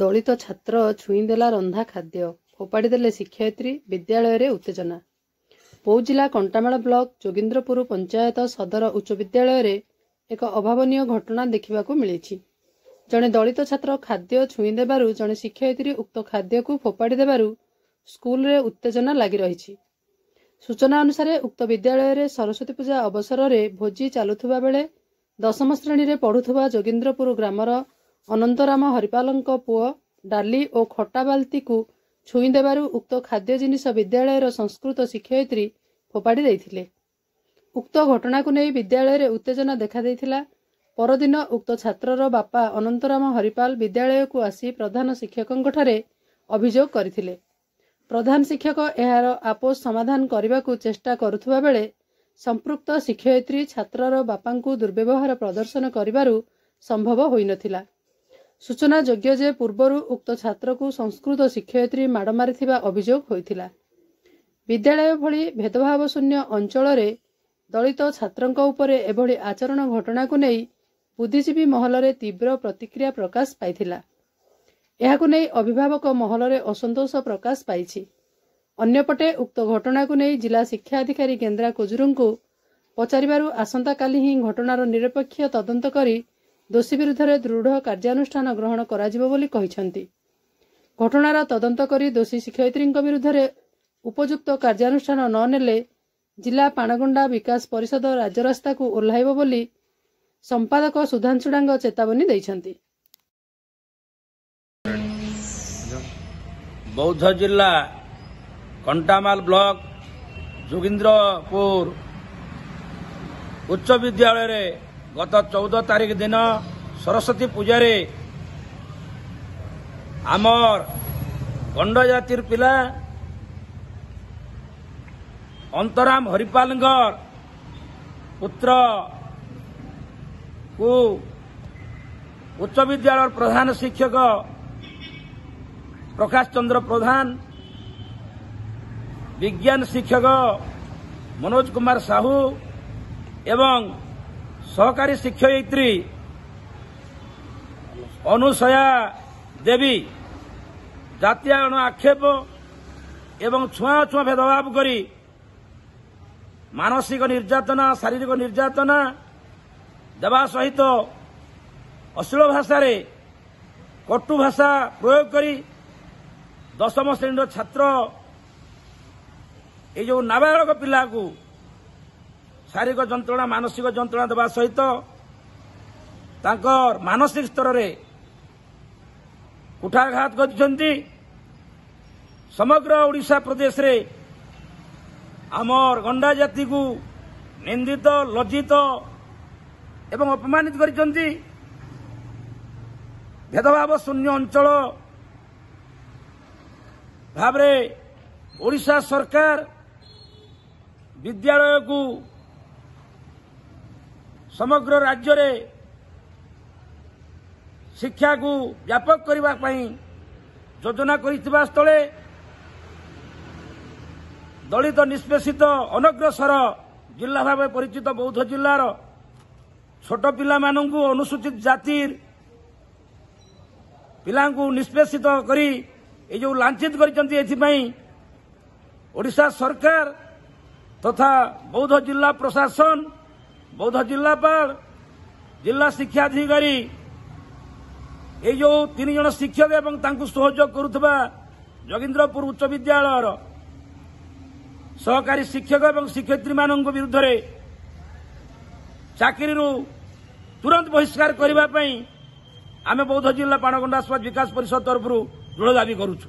ଦଳିତ ଛାତ୍ର ଛୁଇଁ ଦେଲା ରନ୍ଧା ଖାଦ୍ୟ ଫୋପାଡ଼ି ଦେଲେ ଶିକ୍ଷୟିତ୍ରୀ ବିଦ୍ୟାଳୟରେ ଉତ୍ତେଜନା ପୌ ଜିଲ୍ଲା କଣ୍ଟାମାଳ ବ୍ଲକ ଯୋଗିନ୍ଦ୍ରପୁର ପଞ୍ଚାୟତ ସଦର ଉଚ୍ଚ ବିଦ୍ୟାଳୟରେ ଏକ ଅଭାବନୀୟ ଘଟଣା ଦେଖିବାକୁ ମିଳିଛି ଜଣେ ଦଳିତ ଛାତ୍ର ଖାଦ୍ୟ ଛୁଇଁ ଦେବାରୁ ଜଣେ ଶିକ୍ଷୟିତ୍ରୀ ଉକ୍ତ ଖାଦ୍ୟକୁ ଫୋପାଡ଼ି ଦେବାରୁ ସ୍କୁଲରେ ଉତ୍ତେଜନା ଲାଗି ରହିଛି ସୂଚନା ଅନୁସାରେ ଉକ୍ତ ବିଦ୍ୟାଳୟରେ ସରସ୍ୱତୀ ପୂଜା ଅବସରରେ ଭୋଜି ଚାଲୁଥିବା ବେଳେ ଦଶମ ଶ୍ରେଣୀରେ ପଢ଼ୁଥିବା ଯୋଗିନ୍ଦ୍ରପୁର ଗ୍ରାମର ଅନନ୍ତରାମ ହରିପାଲଙ୍କ ପୁଅ ଡାଲି ଓ ଖଟା ବାଲ୍ତିକୁ ଛୁଇଁ ଦେବାରୁ ଉକ୍ତ ଖାଦ୍ୟ ଜିନିଷ ବିଦ୍ୟାଳୟର ସଂସ୍କୃତ ଶିକ୍ଷୟିତ୍ରୀ ଫୋପାଡ଼ି ଦେଇଥିଲେ ଉକ୍ତ ଘଟଣାକୁ ନେଇ ବିଦ୍ୟାଳୟରେ ଉତ୍ତେଜନା ଦେଖାଦେଇଥିଲା ପରଦିନ ଉକ୍ତ ଛାତ୍ରର ବାପା ଅନନ୍ତରାମ ହରିପାଲ ବିଦ୍ୟାଳୟକୁ ଆସି ପ୍ରଧାନ ଶିକ୍ଷକଙ୍କଠାରେ ଅଭିଯୋଗ କରିଥିଲେ ପ୍ରଧାନ ଶିକ୍ଷକ ଏହାର ଆପୋଷ ସମାଧାନ କରିବାକୁ ଚେଷ୍ଟା କରୁଥିବା ବେଳେ ସମ୍ପୃକ୍ତ ଶିକ୍ଷୟିତ୍ରୀ ଛାତ୍ରର ବାପାଙ୍କୁ ଦୁର୍ବ୍ୟବହାର ପ୍ରଦର୍ଶନ କରିବାରୁ ସମ୍ଭବ ହୋଇନଥିଲା ସୂଚନାଯୋଗ୍ୟ ଯେ ପୂର୍ବରୁ ଉକ୍ତ ଛାତ୍ରକୁ ସଂସ୍କୃତ ଶିକ୍ଷୟିତ୍ରୀ ମାଡ଼ ମାରିଥିବା ଅଭିଯୋଗ ହୋଇଥିଲା ବିଦ୍ୟାଳୟ ଭଳି ଭେଦଭାବଶୂନ୍ୟ ଅଞ୍ଚଳରେ ଦଳିତ ଛାତ୍ରଙ୍କ ଉପରେ ଏଭଳି ଆଚରଣ ଘଟଣାକୁ ନେଇ ବୁଦ୍ଧିଜୀବୀ ମହଲରେ ତୀବ୍ର ପ୍ରତିକ୍ରିୟା ପ୍ରକାଶ ପାଇଥିଲା ଏହାକୁ ନେଇ ଅଭିଭାବକ ମହଲରେ ଅସନ୍ତୋଷ ପ୍ରକାଶ ପାଇଛି ଅନ୍ୟପଟେ ଉକ୍ତ ଘଟଣାକୁ ନେଇ ଜିଲ୍ଲା ଶିକ୍ଷାଧିକାରୀ କେନ୍ଦ୍ରା କୁଜୁରୁଙ୍କୁ ପଚାରିବାରୁ ଆସନ୍ତାକାଲି ହିଁ ଘଟଣାର ନିରପେକ୍ଷ ତଦନ୍ତ କରି ଦୋଷୀ ବିରୁଦ୍ଧରେ ଦୃଢ଼ କାର୍ଯ୍ୟାନୁଷ୍ଠାନ ଗ୍ରହଣ କରାଯିବ ବୋଲି କହିଛନ୍ତି ଘଟଣାର ତଦନ୍ତ କରି ଦୋଷୀ ଶିକ୍ଷୟିତ୍ରୀଙ୍କ ବିରୁଦ୍ଧରେ ଉପଯୁକ୍ତ କାର୍ଯ୍ୟାନୁଷ୍ଠାନ ନ ନେଲେ ଜିଲ୍ଲା ପାଣଗୁଣ୍ଡା ବିକାଶ ପରିଷଦ ରାଜରାସ୍ତାକୁ ଓହ୍ଲାଇବ ବୋଲି ସମ୍ପାଦକ ସୁଧାଂଶୁଡ଼ାଙ୍ଗ ଚେତାବନୀ ଦେଇଛନ୍ତି ବୌଦ୍ଧ ଜିଲ୍ଲା କଣ୍ଟାମାଲ ବ୍ଲକ ଯୋଗିନ୍ଦ୍ରପୁର ଉଚ୍ଚ ବିଦ୍ୟାଳୟରେ ଗତ ଚଉଦ ତାରିଖ ଦିନ ସରସ୍ୱତୀ ପୂଜାରେ ଆମର ଗଣ୍ଡ ଜାତିର ପିଲା ଅନ୍ତରାମ ହରିପାଲଙ୍କର ପୁତ୍ରକୁ ଉଚ୍ଚ ବିଦ୍ୟାଳୟର ପ୍ରଧାନ ଶିକ୍ଷକ ପ୍ରକାଶ ଚନ୍ଦ୍ର ପ୍ରଧାନ ବିଜ୍ଞାନ ଶିକ୍ଷକ ମନୋଜ କୁମାର ସାହୁ ଏବଂ ସହକାରୀ ଶିକ୍ଷୟିତ୍ରୀ ଅନୁସୟା ଦେବୀ ଜାତୀୟ ଆକ୍ଷେପ ଏବଂ ଛୁଆଁଛୁଆଁ ଭେଦଭାବ କରି ମାନସିକ ନିର୍ଯାତନା ଶାରୀରିକ ନିର୍ଯାତନା ଦେବା ସହିତ ଅଶ୍ଳୀଳ ଭାଷାରେ କଟୁ ଭାଷା ପ୍ରୟୋଗ କରି ଦଶମ ଶ୍ରେଣୀର ଛାତ୍ର ଏ ଯେଉଁ ନାବାଳକ ପିଲାକୁ ଶାରୀରିକ ଯନ୍ତ୍ରଣା ମାନସିକ ଯନ୍ତ୍ରଣା ଦେବା ସହିତ ତାଙ୍କର ମାନସିକ ସ୍ତରରେ କୁଠାଘାତ କରିଛନ୍ତି ସମଗ୍ର ଓଡ଼ିଶା ପ୍ରଦେଶରେ ଆମର ଗଣ୍ଡା ଜାତିକୁ ନିନ୍ଦିତ ଲଜ୍ଜିତ ଏବଂ ଅପମାନିତ କରିଛନ୍ତି ଭେଦଭାବ ଶୂନ୍ୟ ଅଞ୍ଚଳ ଭାବରେ ଓଡ଼ିଶା ସରକାର ବିଦ୍ୟାଳୟକୁ ସମଗ୍ର ରାଜ୍ୟରେ ଶିକ୍ଷାକୁ ବ୍ୟାପକ କରିବା ପାଇଁ ଯୋଜନା କରିଥିବା ସ୍ଥଳେ ଦଳିତ ନିଷ୍ପେଷିତ ଅନଗ୍ରସର ଜିଲ୍ଲା ଭାବେ ପରିଚିତ ବୌଦ୍ଧ ଜିଲ୍ଲାର ଛୋଟ ପିଲାମାନଙ୍କୁ ଅନୁସୂଚିତ ଜାତିର ପିଲାଙ୍କୁ ନିଷ୍ପେଷିତ କରି ଏ ଯେଉଁ ଲାଞ୍ଚିତ କରିଛନ୍ତି ଏଥିପାଇଁ ଓଡ଼ିଶା ସରକାର ତଥା ବୌଦ୍ଧ ଜିଲ୍ଲା ପ୍ରଶାସନ બૌદ્ધ જિલ્લા પર જિલ્લા શિક્ષાધિકારી এই যে তিন জন শিক্ষক এবং তাঁকু সহযোগ করুবা যোগীন্দ্রপুর উচ্চ বিদ্যালয়ের সহকারী শিক্ষক এবং শিক্ষয়িত্রী মানুষ বিরুদ্ধে চাকরি তুরন্ত বহিষ্কার করা আমি বৌদ্ধ জেলা পাণগণ্ডাসবাদ বিকাশ পরিষদ তরফর দৃঢ় দাবি করুছু